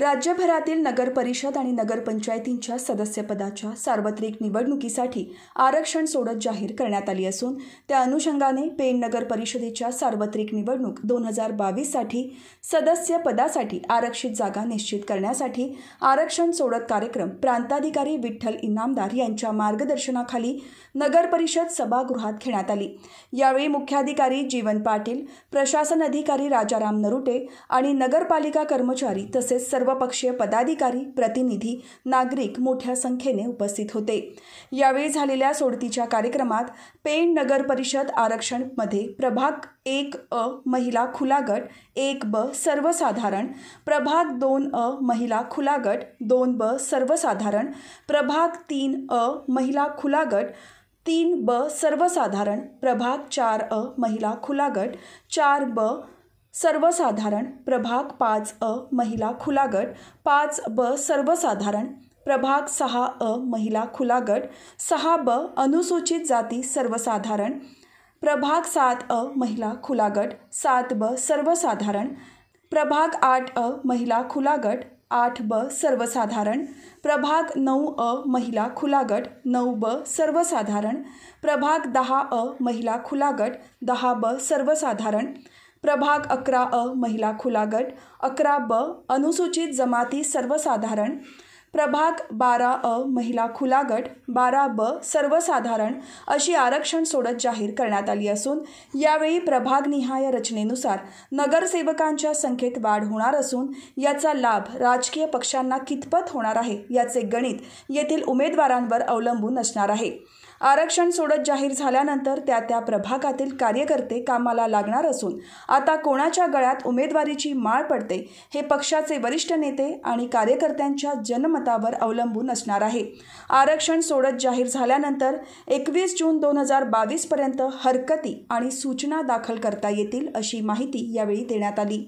राज्यभरातील नगरपरिषद आणि नगरपंचायतींच्या सदस्यपदाच्या सार्वत्रिक निवडणुकीसाठी आरक्षण सोडत जाहीर करण्यात आली असून त्या अनुषंगाने पेण नगर परिषदेच्या सार्वत्रिक निवडणूक दोन हजार बावीससाठी सदस्य पदासाठी आरक्षित जागा निश्चित करण्यासाठी आरक्षण सोडत कार्यक्रम प्रांताधिकारी विठ्ठल इनामदार यांच्या मार्गदर्शनाखाली नगरपरिषद सभागृहात घेण्यात आली यावेळी मुख्याधिकारी जीवन पाटील प्रशासन अधिकारी राजाराम नरुटे आणि नगरपालिका कर्मचारी तसेच सर्व सर्वपक्षीय पदाधिकारी प्रतिनिधी नागरिक मोठ्या संख्येने उपस्थित होते यावेळी झालेल्या सोडतीच्या कार्यक्रमात पेण नगर परिषद आरक्षणमध्ये प्रभाग एक अ महिला खुला गट एक ब सर्वसाधारण प्रभाग दोन अ महिला खुला गट दोन ब सर्वसाधारण प्रभाग तीन अ महिला खुला गट तीन ब सर्वसाधारण प्रभाग चार अ महिला खुला गट चार ब सर्वसाधारण प्रभाग पाच अ महिला खुला गट पाच ब सर्वसाधारण प्रभाग सहा अ महिला खुला गट सहा ब अनुसूचित जाती सर्वसाधारण प्रभाग सात अ महिला खुला गट सात ब सर्वसाधारण प्रभाग आठ अ महिला खुला गट आठ ब सर्वसाधारण प्रभाग नऊ अ महिला खुला गट नऊ ब सर्वसाधारण प्रभाग दहा अ महिला खुला गट दहा ब सर्वसाधारण प्रभाग अकरा अ महिला खुला गट अकरा ब अनुसूचित जमाती सर्वसाधारण प्रभाग बारा अ महिला खुला गट बारा ब सर्वसाधारण अशी आरक्षण सोडत जाहीर करण्यात आली असून यावेळी प्रभागनिहाय रचनेनुसार नगरसेवकांच्या संख्येत वाढ होणार असून याचा लाभ राजकीय पक्षांना कितपत होणार आहे याचे गणित येथील उमेदवारांवर अवलंबून असणार आहे आरक्षण सोडत जाहीर झाल्यानंतर त्या त्या प्रभागातील कार्यकर्ते कामाला लागणार असून आता कोणाच्या गळ्यात उमेदवारीची माळ पडते हे पक्षाचे वरिष्ठ नेते आणि कार्यकर्त्यांच्या जनमतावर अवलंबून असणार आहे आरक्षण सोडत जाहीर झाल्यानंतर एकवीस जून दोन हजार बावीसपर्यंत हरकती आणि सूचना दाखल करता येतील अशी माहिती यावेळी देण्यात आली